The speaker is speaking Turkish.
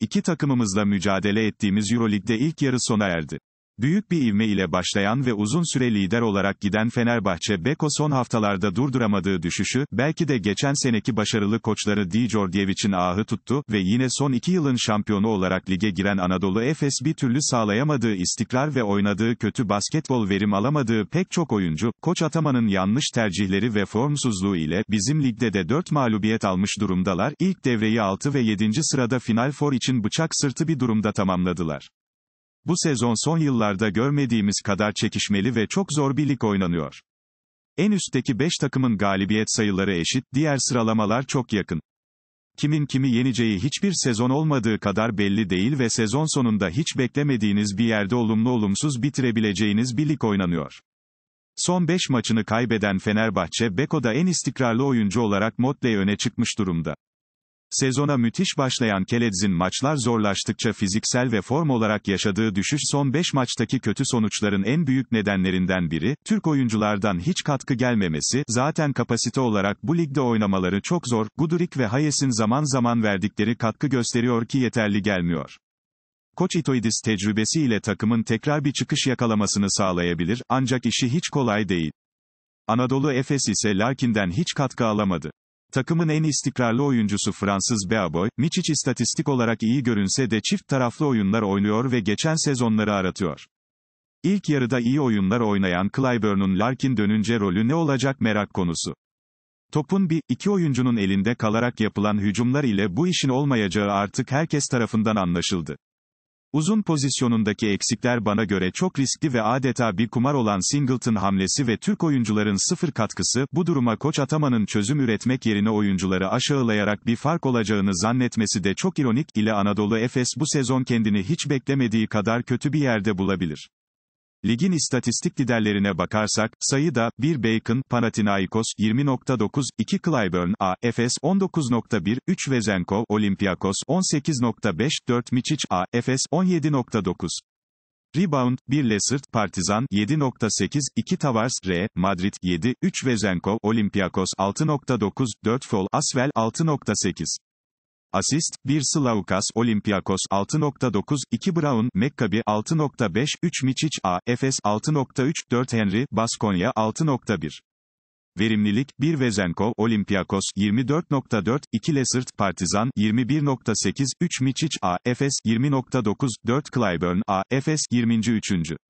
İki takımımızla mücadele ettiğimiz Eurolig'de ilk yarı sona erdi. Büyük bir ivme ile başlayan ve uzun süre lider olarak giden Fenerbahçe Beko son haftalarda durduramadığı düşüşü, belki de geçen seneki başarılı koçları Dijor Djevic'in ahı tuttu ve yine son iki yılın şampiyonu olarak lige giren Anadolu Efes bir türlü sağlayamadığı istikrar ve oynadığı kötü basketbol verim alamadığı pek çok oyuncu, koç Ataman'ın yanlış tercihleri ve formsuzluğu ile, bizim ligde de 4 mağlubiyet almış durumdalar, ilk devreyi 6 ve 7. sırada Final Four için bıçak sırtı bir durumda tamamladılar. Bu sezon son yıllarda görmediğimiz kadar çekişmeli ve çok zor bir lig oynanıyor. En üstteki 5 takımın galibiyet sayıları eşit, diğer sıralamalar çok yakın. Kimin kimi yeneceği hiçbir sezon olmadığı kadar belli değil ve sezon sonunda hiç beklemediğiniz bir yerde olumlu olumsuz bitirebileceğiniz bir lig oynanıyor. Son 5 maçını kaybeden Fenerbahçe Beko'da en istikrarlı oyuncu olarak Motley öne çıkmış durumda. Sezona müthiş başlayan Keledz'in maçlar zorlaştıkça fiziksel ve form olarak yaşadığı düşüş son 5 maçtaki kötü sonuçların en büyük nedenlerinden biri, Türk oyunculardan hiç katkı gelmemesi, zaten kapasite olarak bu ligde oynamaları çok zor, Gudurik ve Hayes'in zaman zaman verdikleri katkı gösteriyor ki yeterli gelmiyor. Koç Itoidis tecrübesi ile takımın tekrar bir çıkış yakalamasını sağlayabilir, ancak işi hiç kolay değil. Anadolu Efes ise Larkin'den hiç katkı alamadı. Takımın en istikrarlı oyuncusu Fransız Beaboy, Miçic istatistik olarak iyi görünse de çift taraflı oyunlar oynuyor ve geçen sezonları aratıyor. İlk yarıda iyi oyunlar oynayan Clyburn'un Larkin dönünce rolü ne olacak merak konusu. Topun bir, iki oyuncunun elinde kalarak yapılan hücumlar ile bu işin olmayacağı artık herkes tarafından anlaşıldı. Uzun pozisyonundaki eksikler bana göre çok riskli ve adeta bir kumar olan Singleton hamlesi ve Türk oyuncuların sıfır katkısı, bu duruma Koç Ataman'ın çözüm üretmek yerine oyuncuları aşağılayarak bir fark olacağını zannetmesi de çok ironik ile Anadolu Efes bu sezon kendini hiç beklemediği kadar kötü bir yerde bulabilir. Ligin istatistik liderlerine bakarsak, sayıda, 1 Bacon, Panathinaikos, 20.9, 2 Clyburn, A, Efes, 19.1, 3 Vezenko, Olympiakos, 18.5, 4 Miçic, A, Efes, 17.9. Rebound, 1 Lesert, Partizan, 7.8, 2 Tavars, R, Madrid, 7, 3 Vezenkov, Olympiakos, 6.9, 4 Fol, Asvel, 6.8. Asist, 1 Slaukas, Olympiakos 6.9, 2 Brown, Mekkabi 6.5, 3 Miçic A, Efes 6.3, 4 Henry, Baskonya 6.1. Verimlilik, 1 Vezenko, Olympiakos 24.4, 2 Lesert, Partizan 21.8, 3 Miçic A, Efes 20.9, 4 Clyburn A, Efes 23.